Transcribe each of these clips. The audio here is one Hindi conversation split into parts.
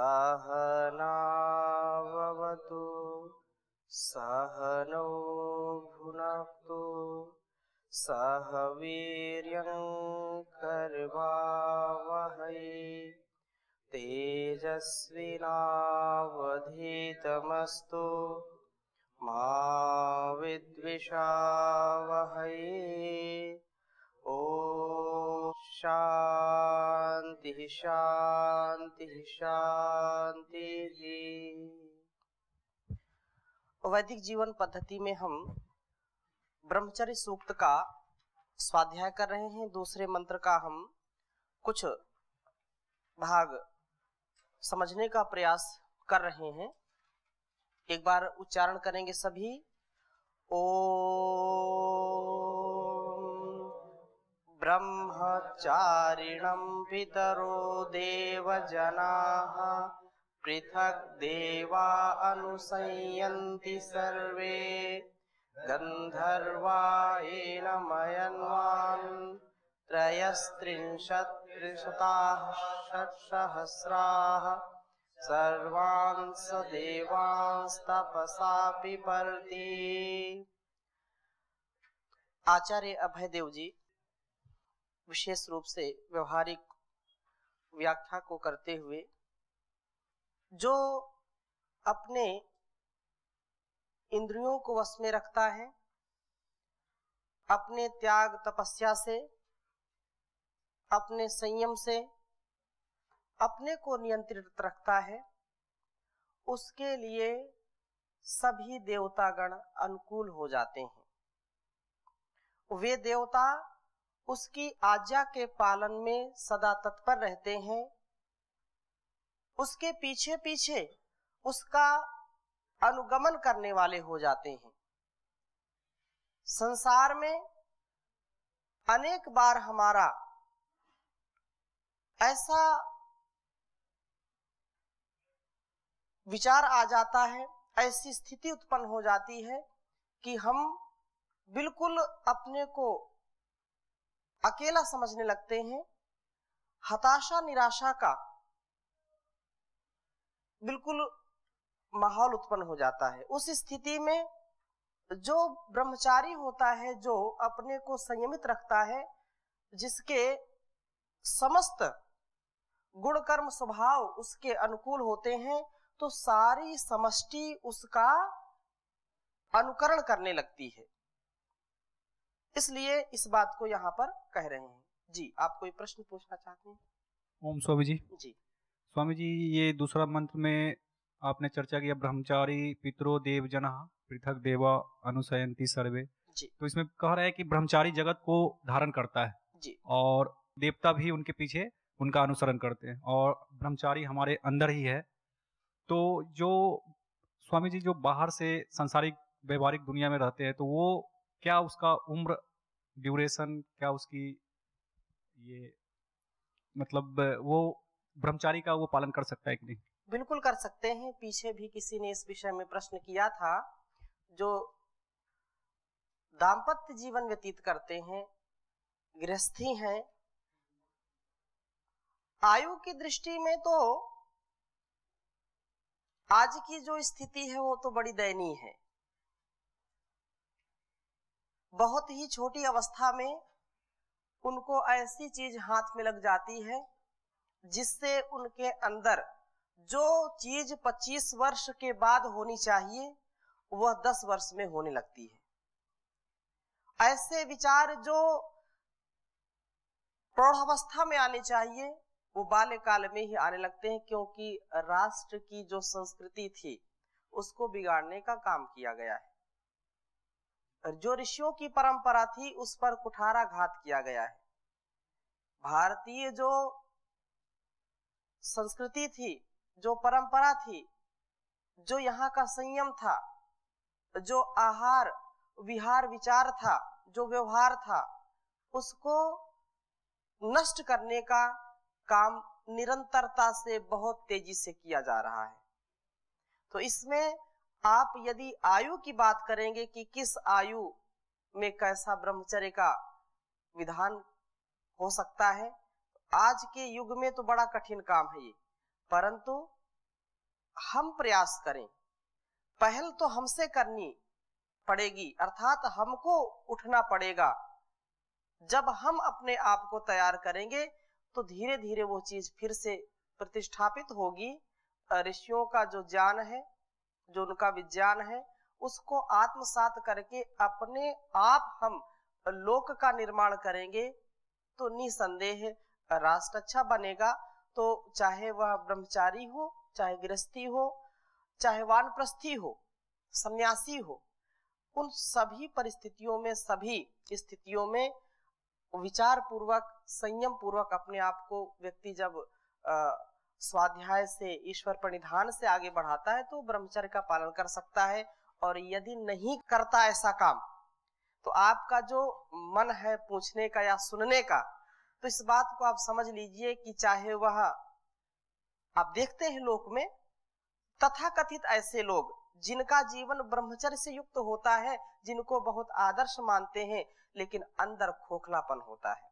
सहनावतु सहनो भुनक्तु सह वीर्यं कर्वावहै तेजस्विनावधीतमस्तु मा विद्विषावहै ओ शांति शांति शांति वैदिक जीवन पद्धति में हम ब्रह्मचर्य सूक्त का स्वाध्याय कर रहे हैं दूसरे मंत्र का हम कुछ भाग समझने का प्रयास कर रहे हैं एक बार उच्चारण करेंगे सभी ओ ब्रह्मचारिण पितरो देवजना पृथक देवा अनुसंयन्ति सर्वे गंधर्वाएन मयन्वान् त्रयस्त्रिंशत्त्रिशताः षट्सहस्राः सर्वान् स देवांस्तपसा पिपर्ति आचार्य अभयदेव जी विशेष रूप से व्यवहारिक व्याख्या को करते हुए जो अपने इंद्रियों को वश में रखता है अपने त्याग तपस्या से अपने संयम से अपने को नियंत्रित रखता है उसके लिए सभी देवतागण अनुकूल हो जाते हैं वे देवता उसकी आज्ञा के पालन में सदा तत्पर रहते हैं उसके पीछे पीछे उसका अनुगमन करने वाले हो जाते हैं संसार में अनेक बार हमारा ऐसा विचार आ जाता है ऐसी स्थिति उत्पन्न हो जाती है कि हम बिल्कुल अपने को अकेला समझने लगते हैं हताशा निराशा का बिल्कुल माहौल उत्पन्न हो जाता है उस स्थिति में जो ब्रह्मचारी होता है जो अपने को संयमित रखता है जिसके समस्त गुण कर्म स्वभाव उसके अनुकूल होते हैं तो सारी समष्टि उसका अनुकरण करने लगती है इसलिए इस बात को यहाँ पर कह रहे हैं जी आप कोई प्रश्न पूछना चाहते हैं ओम स्वामी जी जी स्वामी जी ये दूसरा मंत्र में आपने चर्चा किया ब्रह्मचारी पितरो देव जना पृथक देवा अनुसयंती सर्वे जी तो इसमें कह रहा है कि ब्रह्मचारी जगत को धारण करता है जी और देवता भी उनके पीछे उनका अनुसरण करते हैं और ब्रह्मचारी हमारे अंदर ही है तो जो स्वामी जी जो बाहर से संसारिक व्यवहारिक दुनिया में रहते हैं तो वो क्या उसका उम्र ड्यूरेशन क्या उसकी ये मतलब वो ब्रह्मचारी का वो पालन कर सकता है कि नहीं बिल्कुल कर सकते हैं पीछे भी किसी ने इस विषय में प्रश्न किया था जो दाम्पत्य जीवन व्यतीत करते हैं गृहस्थी हैं आयु की दृष्टि में तो आज की जो स्थिति है वो तो बड़ी दयनीय है बहुत ही छोटी अवस्था में उनको ऐसी चीज हाथ में लग जाती है जिससे उनके अंदर जो चीज 25 वर्ष के बाद होनी चाहिए वह 10 वर्ष में होने लगती है ऐसे विचार जो प्रौढ़वस्था में आने चाहिए वो बाल्यकाल में ही आने लगते हैं क्योंकि राष्ट्र की जो संस्कृति थी उसको बिगाड़ने का काम किया गया है जो ऋषियों की परंपरा थी उस पर घात किया गया है भारतीय जो संस्कृति थी जो परंपरा थी जो यहाँ का संयम था जो आहार विहार विचार था जो व्यवहार था उसको नष्ट करने का काम निरंतरता से बहुत तेजी से किया जा रहा है तो इसमें आप यदि आयु की बात करेंगे कि किस आयु में कैसा ब्रह्मचर्य का विधान हो सकता है आज के युग में तो बड़ा कठिन काम है ये परंतु हम प्रयास करें पहल तो हमसे करनी पड़ेगी अर्थात हमको उठना पड़ेगा जब हम अपने आप को तैयार करेंगे तो धीरे धीरे वो चीज फिर से प्रतिष्ठापित होगी ऋषियों का जो ज्ञान है जो उनका विज्ञान है उसको आत्मसात करके अपने आप हम लोक का निर्माण करेंगे तो निसंदेह राष्ट्र अच्छा बनेगा तो चाहे वह ब्रह्मचारी हो चाहे गृहस्थी हो चाहे वानप्रस्थी हो सन्यासी हो उन सभी परिस्थितियों में सभी स्थितियों में विचार पूर्वक संयम पूर्वक अपने आप को व्यक्ति जब आ, स्वाध्याय से ईश्वर परिधान से आगे बढ़ाता है तो ब्रह्मचर्य का पालन कर सकता है और यदि नहीं करता ऐसा काम तो आपका जो मन है पूछने का या सुनने का तो इस बात को आप समझ लीजिए कि चाहे वह आप देखते हैं लोक में तथा कथित ऐसे लोग जिनका जीवन ब्रह्मचर्य से युक्त होता है जिनको बहुत आदर्श मानते हैं लेकिन अंदर खोखलापन होता है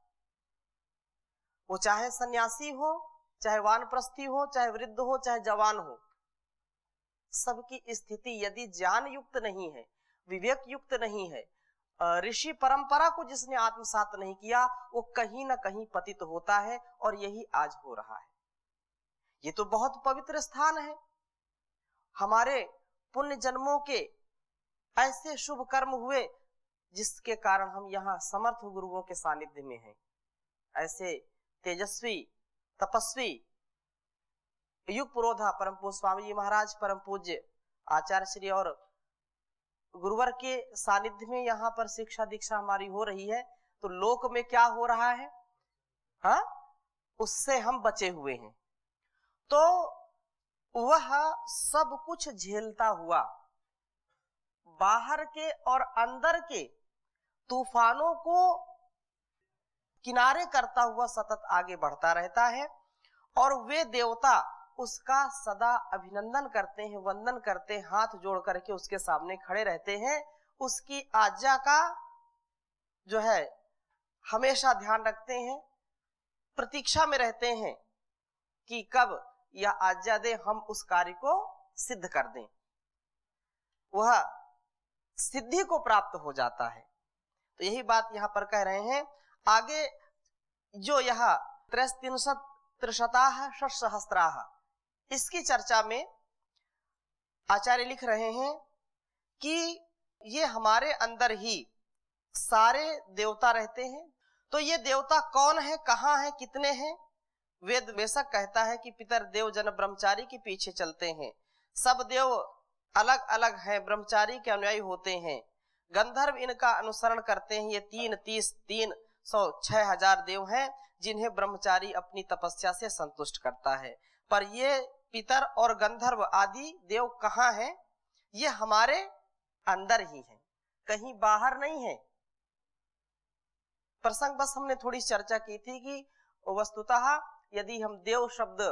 वो चाहे सन्यासी हो चाहे वानप्रस्थी हो चाहे वृद्ध हो चाहे जवान हो सबकी स्थिति यदि ज्ञान युक्त नहीं है विवेक युक्त नहीं है ऋषि परंपरा को जिसने आत्मसात नहीं किया वो कहीं ना कहीं पतित होता है और यही आज हो रहा है ये तो बहुत पवित्र स्थान है हमारे पुण्य जन्मों के ऐसे शुभ कर्म हुए जिसके कारण हम यहाँ समर्थ गुरुओं के सानिध्य में हैं ऐसे तेजस्वी तपस्वी युग पुरोधा परम पूज स्वामी जी महाराज परम पूज्य आचार्य श्री और गुरुवर के सानिध्य में यहाँ पर शिक्षा दीक्षा हमारी हो रही है तो लोक में क्या हो रहा है हा? उससे हम बचे हुए हैं तो वह सब कुछ झेलता हुआ बाहर के और अंदर के तूफानों को किनारे करता हुआ सतत आगे बढ़ता रहता है और वे देवता उसका सदा अभिनंदन करते हैं वंदन करते हैं हाथ जोड़ करके उसके सामने खड़े रहते हैं उसकी आज्ञा का जो है हमेशा ध्यान रखते हैं प्रतीक्षा में रहते हैं कि कब यह आज्ञा दे हम उस कार्य को सिद्ध कर दें वह सिद्धि को प्राप्त हो जाता है तो यही बात यहां पर कह रहे हैं आगे जो यह त्रस्त्रिंशत त्रिशताह षट इसकी चर्चा में आचार्य लिख रहे हैं कि ये हमारे अंदर ही सारे देवता रहते हैं तो ये देवता कौन है कहाँ है कितने हैं वेद वेशक कहता है कि पितर देव जन ब्रह्मचारी के पीछे चलते हैं सब देव अलग अलग हैं ब्रह्मचारी के अनुयायी होते हैं गंधर्व इनका अनुसरण करते हैं ये तीन तीस तीन सौ छह हजार देव हैं जिन्हें ब्रह्मचारी अपनी तपस्या से संतुष्ट करता है पर ये पितर और गंधर्व आदि देव कहाँ हैं ये हमारे अंदर ही हैं कहीं बाहर नहीं है प्रसंग बस हमने थोड़ी चर्चा की थी कि वस्तुतः यदि हम देव शब्द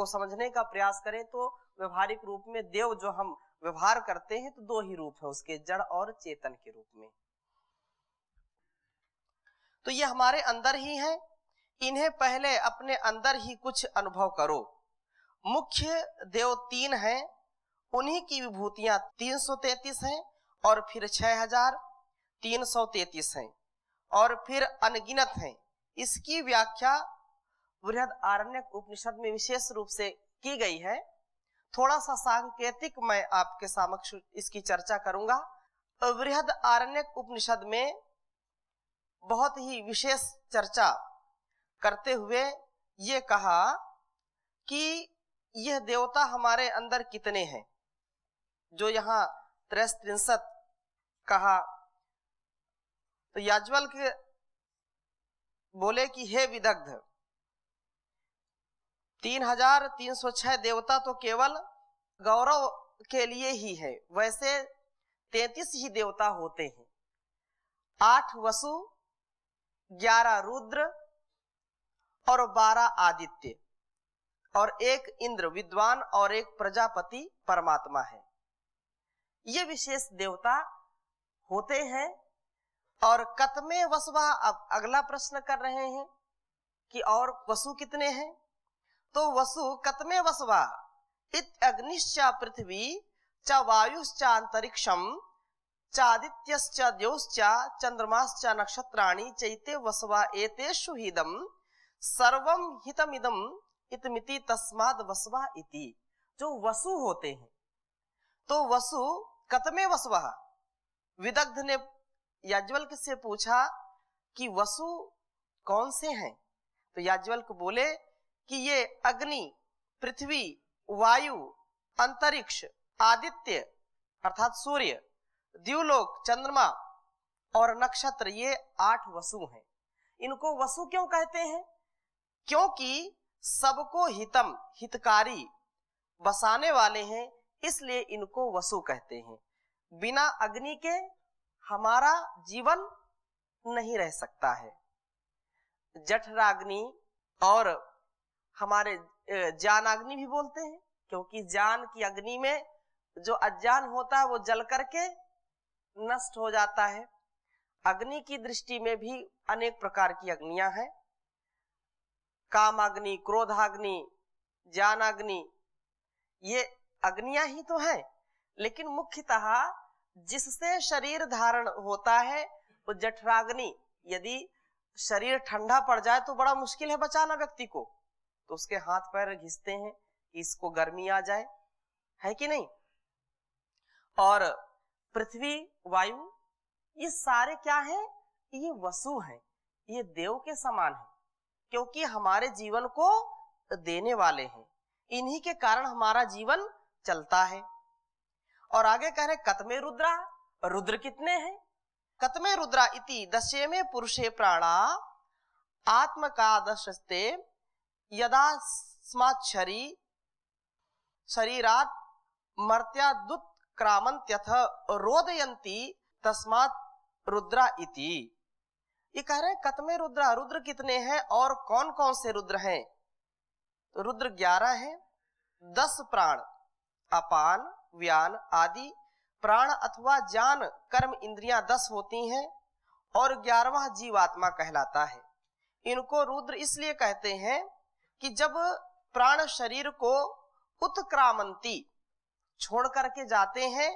को समझने का प्रयास करें तो व्यवहारिक रूप में देव जो हम व्यवहार करते हैं तो दो ही रूप है उसके जड़ और चेतन के रूप में तो ये हमारे अंदर ही हैं इन्हें पहले अपने अंदर ही कुछ अनुभव करो मुख्य देव तीन हैं उन्हीं की विभूतियां 333 हैं और फिर 6333 हैं और फिर अनगिनत हैं इसकी व्याख्या वृहद आरण्य उपनिषद में विशेष रूप से की गई है थोड़ा सा सांकेतिक मैं आपके समक्ष इसकी चर्चा करूंगा वृहद आरण्य उपनिषद में बहुत ही विशेष चर्चा करते हुए ये कहा कि यह देवता हमारे अंदर कितने हैं जो यहाँ त्रैस त्रिंसत कहा तो याज्वल के बोले कि हे विदग्ध तीन हजार तीन सौ छह देवता तो केवल गौरव के लिए ही है वैसे तैतीस ही देवता होते हैं आठ वसु ग्यारह रुद्र और बारह आदित्य और एक इंद्र विद्वान और एक प्रजापति परमात्मा है ये विशेष देवता होते हैं और कतमे वसवा अब अगला प्रश्न कर रहे हैं कि और वसु कितने हैं तो वसु कतमे वसवा इत अग्निश्चा पृथ्वी च अंतरिक्षम चादित्यश्च द्योश्च चन्द्रमाश्च नक्षत्राणि चैते वसवा एतेषु हिदं सर्वम हितमिदम इतमिति तस्माद् वसवा इति जो वसु होते हैं तो वसु कतमे वसवा विदग्ध ने याज्वल्क से पूछा कि वसु कौन से हैं तो याज्वल्क बोले कि ये अग्नि पृथ्वी वायु अंतरिक्ष आदित्य अर्थात सूर्य दिवलोक चंद्रमा और नक्षत्र ये आठ वसु हैं इनको वसु क्यों कहते हैं क्योंकि सबको हितम हितकारी बसाने वाले हैं इसलिए इनको वसु कहते हैं बिना अग्नि के हमारा जीवन नहीं रह सकता है जठराग्नि और हमारे जान अग्नि भी बोलते हैं क्योंकि जान की अग्नि में जो अज्ञान होता है वो जल करके नष्ट हो जाता है अग्नि की दृष्टि में भी अनेक प्रकार की अग्नियां हैं काम अग्नि अग्नि ज्ञान अग्नि ये अग्नियां ही तो हैं लेकिन मुख्यतः जिससे शरीर धारण होता है वो जठराग्नि यदि शरीर ठंडा पड़ जाए तो बड़ा मुश्किल है बचाना व्यक्ति को तो उसके हाथ पैर घिसते हैं कि इसको गर्मी आ जाए है कि नहीं और पृथ्वी वायु ये सारे क्या है ये वसु है ये देव के समान है क्योंकि हमारे जीवन को देने वाले हैं इन्हीं के कारण हमारा जीवन चलता है और आगे कह रहे कतमे रुद्रा रुद्र कितने हैं कतमे रुद्रा इति दशे में पुरुषे प्राणा आत्म का दशस्ते यदा स्मात् शरीरात मर्त्यादुत क्रामंत्यथ रोदयंती तस्मात रुद्रा इति ये कह रहे हैं कतमे रुद्रा रुद्र कितने हैं और कौन कौन से रुद्र हैं तो रुद्र ग्यारह हैं दस प्राण अपान व्यान आदि प्राण अथवा जान कर्म इंद्रियां दस होती हैं और ग्यारहवा जीवात्मा कहलाता है इनको रुद्र इसलिए कहते हैं कि जब प्राण शरीर को उत्क्रामंती छोड़ करके जाते हैं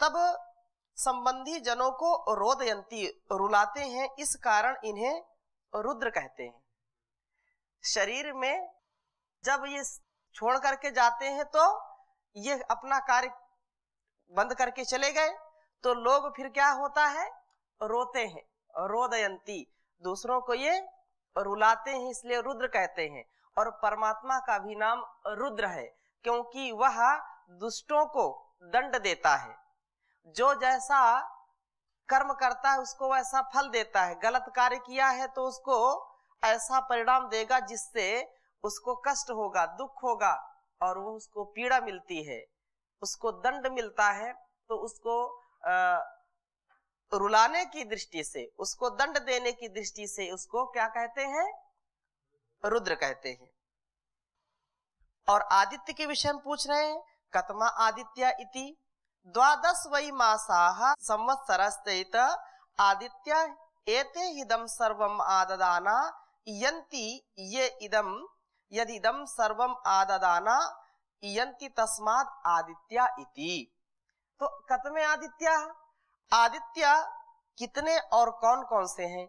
तब संबंधी जनों को रोदयंती रुलाते हैं इस कारण इन्हें रुद्र कहते हैं शरीर में जब ये छोड़ करके जाते हैं तो ये अपना कार्य बंद करके चले गए तो लोग फिर क्या होता है रोते हैं रोदयंती दूसरों को ये रुलाते हैं इसलिए रुद्र कहते हैं और परमात्मा का भी नाम रुद्र है क्योंकि वह दुष्टों को दंड देता है जो जैसा कर्म करता है उसको वैसा फल देता है गलत कार्य किया है तो उसको ऐसा परिणाम देगा जिससे उसको कष्ट होगा दुख होगा और वो उसको पीड़ा मिलती है उसको दंड मिलता है तो उसको रुलाने की दृष्टि से उसको दंड देने की दृष्टि से उसको क्या कहते हैं रुद्र कहते हैं और आदित्य के विषय में पूछ रहे हैं कतमा आदित्य इति द्वादश वै मासाः संवत्सरस्तैत आदित्य एते इदं सर्वम् आददाना यन्ति ये इदं यदिदं सर्व आददाना यन्ति तस्मात् आदित्य इति तो कतमे आदित्य आदित्य कितने और कौन कौन से हैं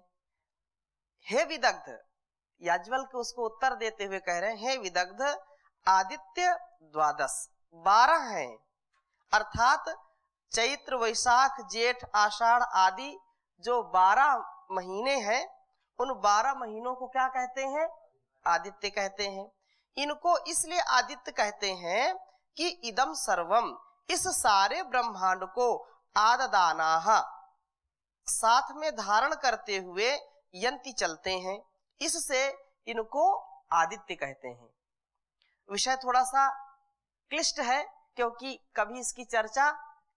हे विदग्ध याज्वल के उसको उत्तर देते हुए कह रहे हैं हे विदग्ध आदित्य द्वादश बारह हैं अर्थात चैत्र वैशाख जेठ आषाढ़ आदि जो बारह महीने हैं उन बारह महीनों को क्या कहते हैं आदित्य कहते हैं इनको इसलिए आदित्य कहते हैं कि इदम सर्वम इस सारे ब्रह्मांड को आददाना साथ में धारण करते हुए यंति चलते हैं इससे इनको आदित्य कहते हैं विषय थोड़ा सा क्लिष्ट है क्योंकि कभी इसकी चर्चा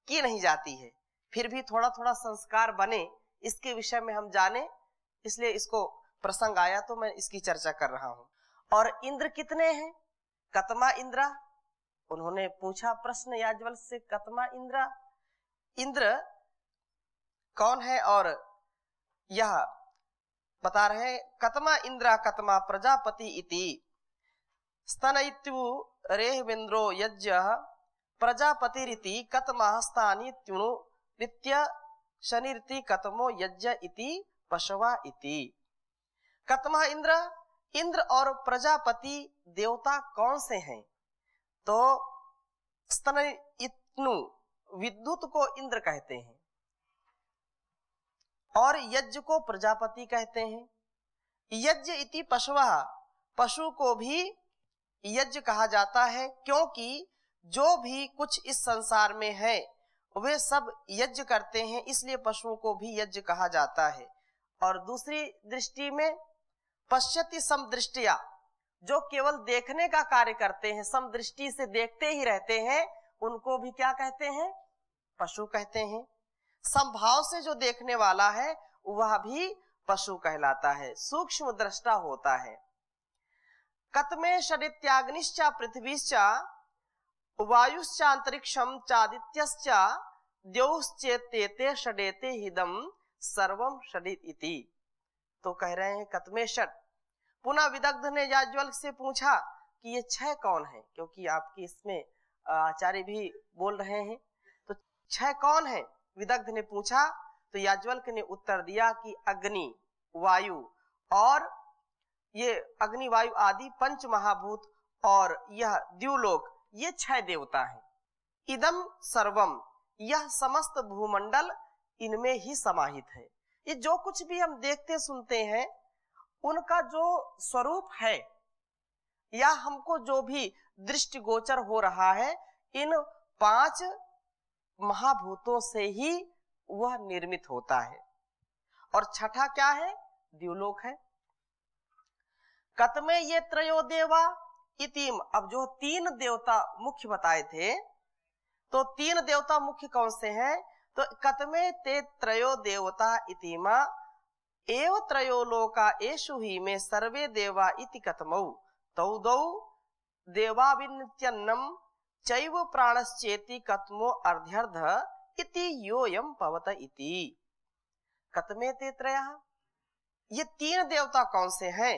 की नहीं जाती है फिर भी थोड़ा थोड़ा संस्कार बने इसके विषय में हम जाने इसलिए इसको प्रसंग आया तो मैं इसकी चर्चा कर रहा हूं और इंद्र कितने हैं कतमा इंद्रा उन्होंने पूछा प्रश्न याजवल से कतमा इंद्रा इंद्र कौन है और यह बता रहे कतमा इंद्रा कतमा प्रजापति इति स्तन रेहविंद्रो यज्ञ प्रजापतिरिति कतमहस्तानि त्युणु नित्य शनिरिति कतमो यज्ञ इति पशवा इति कतमा इंद्र इंद्र और प्रजापति देवता कौन से हैं तो स्तन इतनु विद्युत को इंद्र कहते हैं और यज्ञ को प्रजापति कहते हैं यज्ञ इति पशुवा पशु को भी यज्ञ कहा जाता है क्योंकि जो भी कुछ इस संसार में है वे सब यज्ञ करते हैं इसलिए पशुओं को भी यज्ञ कहा जाता है और दूसरी दृष्टि में पश्यति समदृष्टिया जो केवल देखने का कार्य करते हैं समदृष्टि से देखते ही रहते हैं उनको भी क्या कहते हैं पशु कहते हैं संभाव से जो देखने वाला है वह भी पशु कहलाता है सूक्ष्म दृष्टा होता है कतमे षडित्याग्निश्च पृथ्वीश्च वायुश्च अंतरिक्षम चादित्यश्च द्योश्चेत्येते षडेते हिदम सर्वम षडित इति तो कह रहे हैं कतमे षड पुनः विदग्ध ने याज्वल से पूछा कि ये छह कौन है क्योंकि आपकी इसमें आचार्य भी बोल रहे हैं तो छह कौन है विदग्ध ने पूछा तो याज्वल ने उत्तर दिया कि अग्नि वायु और ये अग्निवायु आदि पंच महाभूत और यह द्यूलोक ये छह देवता हैं इदम सर्वम यह समस्त भूमंडल इनमें ही समाहित है ये जो कुछ भी हम देखते सुनते हैं उनका जो स्वरूप है या हमको जो भी दृष्टिगोचर हो रहा है इन पांच महाभूतों से ही वह निर्मित होता है और छठा क्या है द्यूलोक है कतमे ये त्रयो देवा इतिम अब जो तीन देवता मुख्य बताए थे तो तीन देवता मुख्य कौन से हैं तो कतमे ते त्रयो देवता इतिमा एव त्रयो लोका एशु ही में सर्वे देवा इति कतमऊ तौ दौ देवाविन्त्यन्नम चैव प्राणश्चेति कतमो अर्ध्यर्ध इति योयम पवत इति कतमे ते त्रया ये तीन देवता कौन से हैं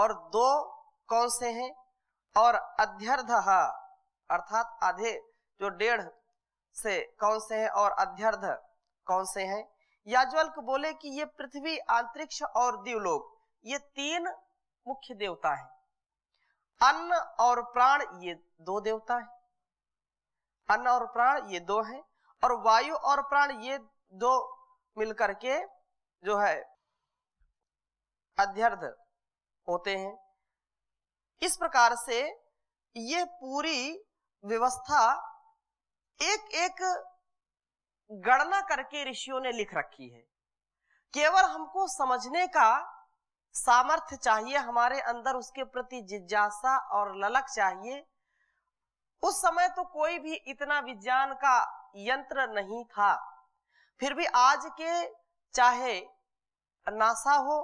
और दो कौन से हैं और अध्यर्ध अर्थात आधे जो डेढ़ से कौन से हैं और अध्यर्ध कौन से हैं याज्वल्क बोले कि ये पृथ्वी अंतरिक्ष और दिवलोक ये तीन मुख्य देवता है अन्न और प्राण ये दो देवता है अन्न और प्राण ये दो हैं और वायु और प्राण ये दो मिलकर के जो है अध्यर्ध होते हैं इस प्रकार से ये पूरी व्यवस्था एक एक गणना करके ऋषियों ने लिख रखी है केवल हमको समझने का सामर्थ्य चाहिए हमारे अंदर उसके प्रति जिज्ञासा और ललक चाहिए उस समय तो कोई भी इतना विज्ञान का यंत्र नहीं था फिर भी आज के चाहे नासा हो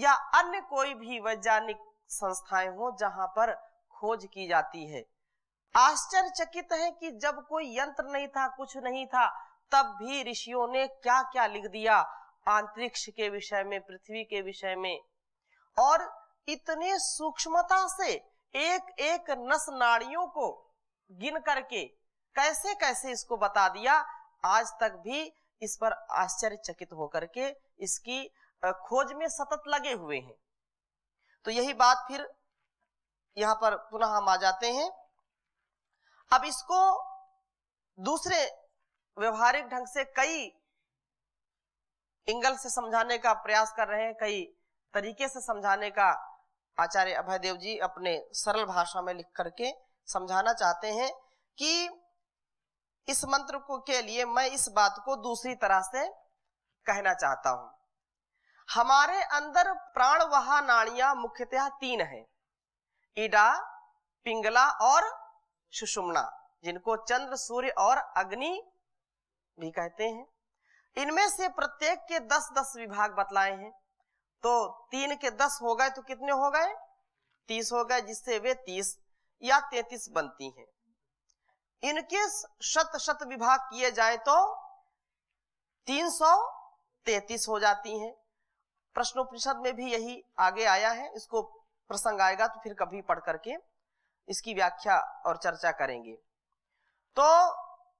या अन्य कोई भी वैज्ञानिक संस्थाएं हो जहां पर खोज की जाती है आश्चर्यचकित है कि जब कोई यंत्र नहीं था कुछ नहीं था तब भी ऋषियों ने क्या क्या लिख दिया अंतरिक्ष के विषय में पृथ्वी के विषय में और इतने सूक्ष्मता से एक एक नस नाड़ियों को गिन करके कैसे कैसे इसको बता दिया आज तक भी इस पर आश्चर्यचकित होकर के इसकी खोज में सतत लगे हुए हैं तो यही बात फिर यहां पर पुनः हम आ जाते हैं अब इसको दूसरे व्यवहारिक ढंग से कई एंगल से समझाने का प्रयास कर रहे हैं कई तरीके से समझाने का आचार्य अभय देव जी अपने सरल भाषा में लिख करके समझाना चाहते हैं कि इस मंत्र को के लिए मैं इस बात को दूसरी तरह से कहना चाहता हूं हमारे अंदर प्राणवाहा नाड़ियां मुख्यतः तीन हैं ईडा पिंगला और सुषुम्ना जिनको चंद्र सूर्य और अग्नि भी कहते हैं इनमें से प्रत्येक के दस दस विभाग बतलाए हैं तो तीन के दस हो गए तो कितने हो गए तीस हो गए जिससे वे तीस या तैतीस बनती हैं इनके शत शत विभाग किए जाए तो तीन सौ तैतीस हो जाती हैं प्रश्नोपनिषद में भी यही आगे आया है इसको प्रसंग आएगा तो फिर कभी पढ़ करके इसकी व्याख्या और चर्चा करेंगे तो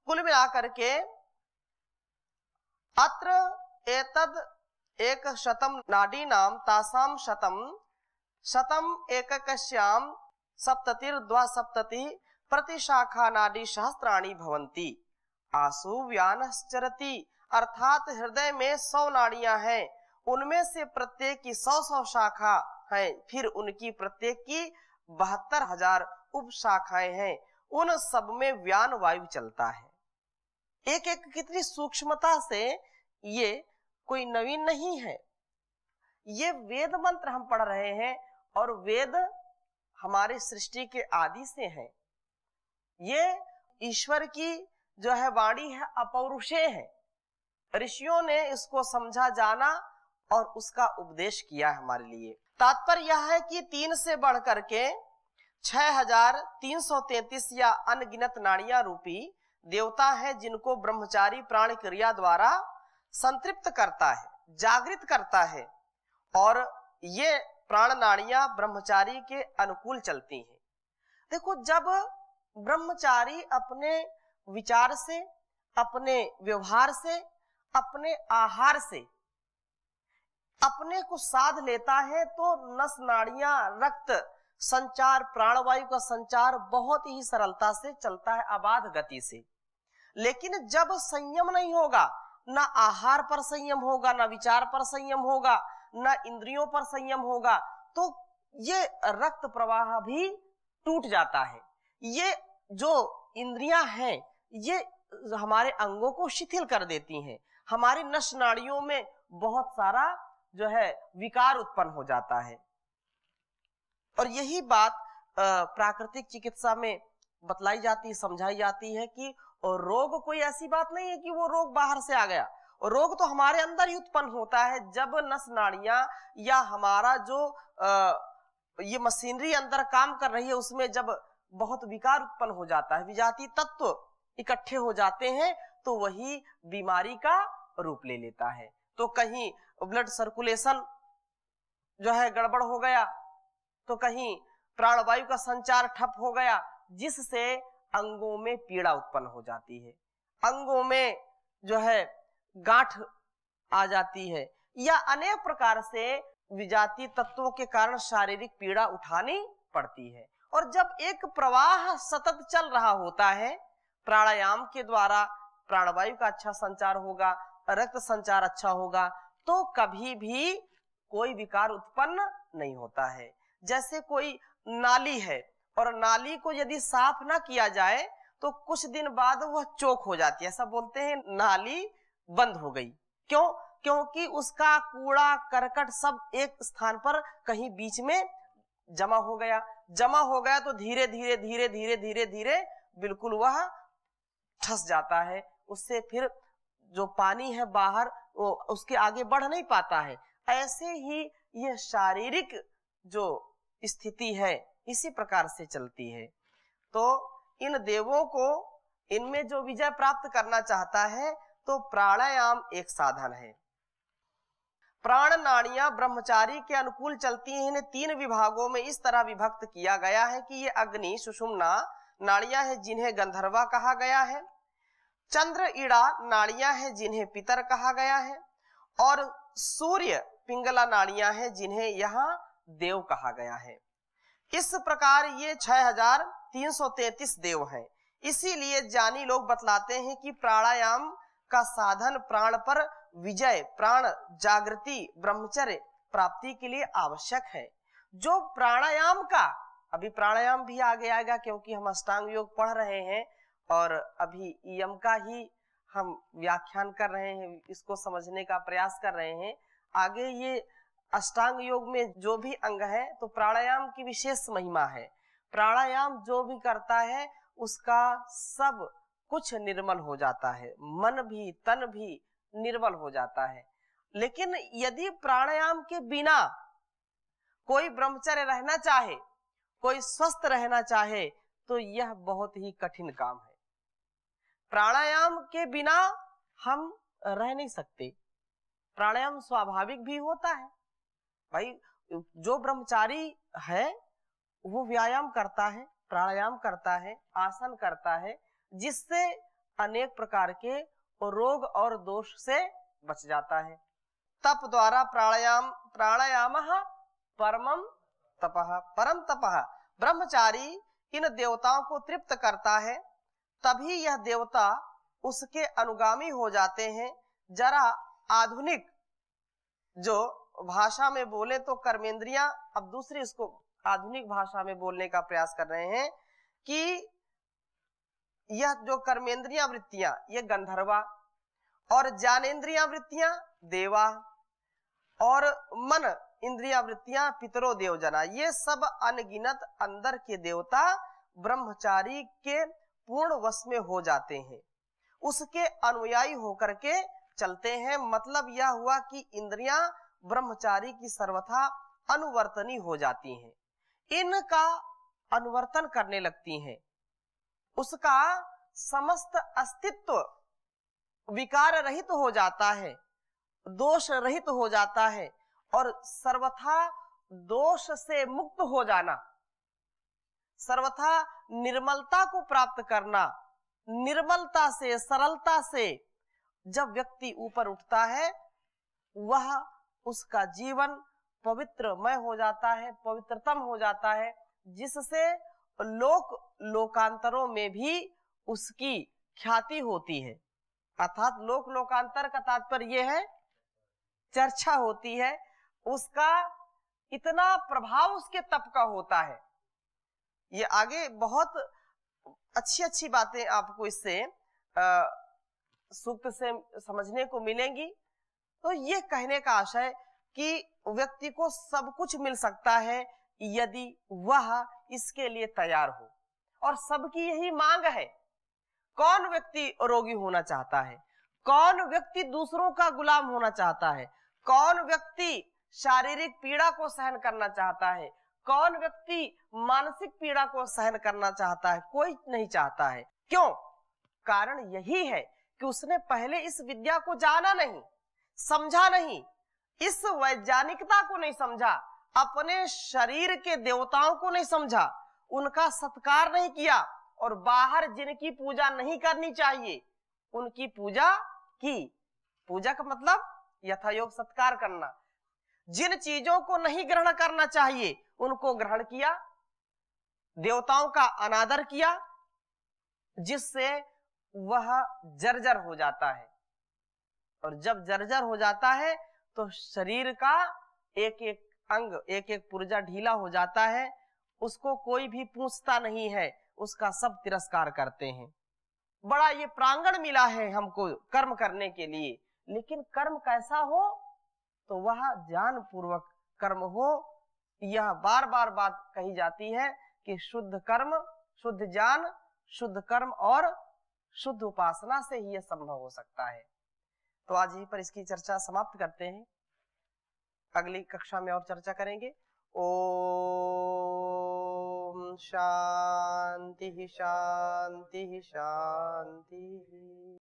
कुल मिलाकर के अत्र एतद एक शतम नाडी नाम तासाम शतम शतम एक कश्याम सप्ततिर द्वा सप्तति प्रतिशाखा नाडी सहस्त्राणी भवंती आसु व्यान चरती अर्थात हृदय में सौ नाड़ियां हैं उनमें से प्रत्येक की सौ सौ शाखा है फिर उनकी प्रत्येक की बहत्तर हजार उप शाखाएं हैं उन सब में व्यान वायु चलता है एक एक कितनी सूक्ष्मता से ये कोई नवीन नहीं है ये वेद मंत्र हम पढ़ रहे हैं और वेद हमारे सृष्टि के आदि से है ये ईश्वर की जो है वाणी है अपौरुषे है ऋषियों ने इसको समझा जाना और उसका उपदेश किया हमारे लिए तात्पर्य यह है कि तीन से बढ़ करके 6333 या अनगिनत नाड़िया रूपी देवता है जिनको ब्रह्मचारी प्राण क्रिया द्वारा संतृप्त करता है जागृत करता है और ये प्राण नाड़िया ब्रह्मचारी के अनुकूल चलती हैं देखो जब ब्रह्मचारी अपने विचार से अपने व्यवहार से अपने आहार से अपने को साध लेता है तो नस नाड़ियां रक्त संचार प्राणवायु का संचार बहुत ही सरलता से चलता है अबाध गति से लेकिन जब संयम नहीं होगा ना आहार पर संयम होगा ना विचार पर संयम होगा ना इंद्रियों पर संयम होगा तो ये रक्त प्रवाह भी टूट जाता है ये जो इंद्रियां हैं ये हमारे अंगों को शिथिल कर देती हैं हमारी नस नाड़ियों में बहुत सारा जो है विकार उत्पन्न हो जाता है और यही बात प्राकृतिक चिकित्सा में बतलाई जाती है समझाई जाती है कि और रोग कोई ऐसी बात नहीं है कि वो रोग बाहर से आ गया और रोग तो हमारे अंदर ही उत्पन्न होता है जब नस नाड़िया या हमारा जो आ, ये मशीनरी अंदर काम कर रही है उसमें जब बहुत विकार उत्पन्न हो जाता है विजाती तत्व इकट्ठे हो जाते हैं तो वही बीमारी का रूप ले लेता है तो कहीं ब्लड सर्कुलेशन जो है गड़बड़ हो गया तो कहीं प्राणवायु का संचार ठप हो गया जिससे अंगों में पीड़ा उत्पन्न हो जाती है अंगों में जो है गांठ आ जाती है या अनेक प्रकार से विजाती तत्वों के कारण शारीरिक पीड़ा उठानी पड़ती है और जब एक प्रवाह सतत चल रहा होता है प्राणायाम के द्वारा प्राणवायु का अच्छा संचार होगा रक्त संचार अच्छा होगा तो कभी भी कोई विकार उत्पन्न नहीं होता है जैसे कोई नाली है और नाली को यदि साफ ना किया जाए तो कुछ दिन बाद वह चोक हो जाती है ऐसा बोलते हैं नाली बंद हो गई क्यों क्योंकि उसका कूड़ा करकट सब एक स्थान पर कहीं बीच में जमा हो गया जमा हो गया तो धीरे धीरे धीरे धीरे धीरे धीरे बिल्कुल वह ठस जाता है उससे फिर जो पानी है बाहर उसके आगे बढ़ नहीं पाता है ऐसे ही यह शारीरिक जो स्थिति है इसी प्रकार से चलती है तो इन देवों को इनमें जो विजय प्राप्त करना चाहता है तो प्राणायाम एक साधन है प्राण नाड़ियां ब्रह्मचारी के अनुकूल चलती हैं इन्हें तीन विभागों में इस तरह विभक्त किया गया है कि ये अग्नि सुषुम्ना नाड़ियां है जिन्हें गंधर्वा कहा गया है चंद्र ईड़ा नाड़ियां हैं जिन्हें पितर कहा गया है और सूर्य पिंगला नाड़ियां हैं जिन्हें यहाँ देव कहा गया है इस प्रकार ये 6333 देव हैं इसीलिए जानी लोग बतलाते हैं कि प्राणायाम का साधन प्राण पर विजय प्राण जागृति ब्रह्मचर्य प्राप्ति के लिए आवश्यक है जो प्राणायाम का अभी प्राणायाम भी आगे आएगा क्योंकि हम अष्टांग योग पढ़ रहे हैं और अभी यम e का ही हम व्याख्यान कर रहे हैं इसको समझने का प्रयास कर रहे हैं आगे ये अष्टांग योग में जो भी अंग है तो प्राणायाम की विशेष महिमा है प्राणायाम जो भी करता है उसका सब कुछ निर्मल हो जाता है मन भी तन भी निर्मल हो जाता है लेकिन यदि प्राणायाम के बिना कोई ब्रह्मचर्य रहना चाहे कोई स्वस्थ रहना चाहे तो यह बहुत ही कठिन काम है प्राणायाम के बिना हम रह नहीं सकते प्राणायाम स्वाभाविक भी होता है भाई जो ब्रह्मचारी है वो व्यायाम करता है प्राणायाम करता है आसन करता है जिससे अनेक प्रकार के रोग और दोष से बच जाता है तप द्वारा प्राणायाम प्राणायाम परमम तपह परम तपह ब्रह्मचारी इन देवताओं को तृप्त करता है तभी यह देवता उसके अनुगामी हो जाते हैं जरा आधुनिक जो भाषा में बोले तो कर्मेंद्रिया अब दूसरी इसको आधुनिक भाषा में बोलने का प्रयास कर रहे हैं कि यह जो कर्मेंद्रिया वृत्तियां ये गंधर्वा और ज्ञानेन्द्रिया वृत्तियां देवा और मन इंद्रिया वृत्तियां पितरो देवजना ये सब अनगिनत अंदर के देवता ब्रह्मचारी के पूर्ण वश में हो जाते हैं उसके अनुयायी होकर के चलते हैं मतलब यह हुआ कि इंद्रियां ब्रह्मचारी की सर्वथा अनुवर्तनी हो जाती हैं इनका अनुवर्तन करने लगती हैं उसका समस्त अस्तित्व विकार रहित तो हो जाता है दोष रहित तो हो जाता है और सर्वथा दोष से मुक्त हो जाना सर्वथा निर्मलता को प्राप्त करना निर्मलता से सरलता से जब व्यक्ति ऊपर उठता है वह उसका जीवन पवित्रमय हो जाता है पवित्रतम हो जाता है जिससे लोक लोकांतरों में भी उसकी ख्याति होती है अर्थात लोक लोकांतर का तात्पर्य यह है चर्चा होती है उसका इतना प्रभाव उसके तप का होता है ये आगे बहुत अच्छी अच्छी बातें आपको इससे सूक्त से समझने को मिलेंगी तो ये कहने का आशय कि व्यक्ति को सब कुछ मिल सकता है यदि वह इसके लिए तैयार हो और सबकी यही मांग है कौन व्यक्ति रोगी होना चाहता है कौन व्यक्ति दूसरों का गुलाम होना चाहता है कौन व्यक्ति शारीरिक पीड़ा को सहन करना चाहता है कौन व्यक्ति मानसिक पीड़ा को सहन करना चाहता है कोई नहीं चाहता है क्यों कारण यही है कि उसने पहले इस विद्या को जाना नहीं समझा नहीं इस वैज्ञानिकता को नहीं समझा अपने शरीर के देवताओं को नहीं समझा उनका सत्कार नहीं किया और बाहर जिनकी पूजा नहीं करनी चाहिए उनकी पूजा की पूजा का मतलब यथायोग सत्कार करना जिन चीजों को नहीं ग्रहण करना चाहिए उनको ग्रहण किया देवताओं का अनादर किया जिससे वह जर्जर हो जाता है और जब जर्जर हो जाता है तो शरीर का एक एक अंग एक एक पुर्जा ढीला हो जाता है उसको कोई भी पूछता नहीं है उसका सब तिरस्कार करते हैं बड़ा ये प्रांगण मिला है हमको कर्म करने के लिए लेकिन कर्म कैसा हो तो वह ज्ञान पूर्वक कर्म हो यह बार बार बात कही जाती है कि शुद्ध कर्म शुद्ध ज्ञान शुद्ध कर्म और शुद्ध उपासना से ही यह संभव हो सकता है तो आज यहीं पर इसकी चर्चा समाप्त करते हैं अगली कक्षा में और चर्चा करेंगे ओ शांति शांति शांति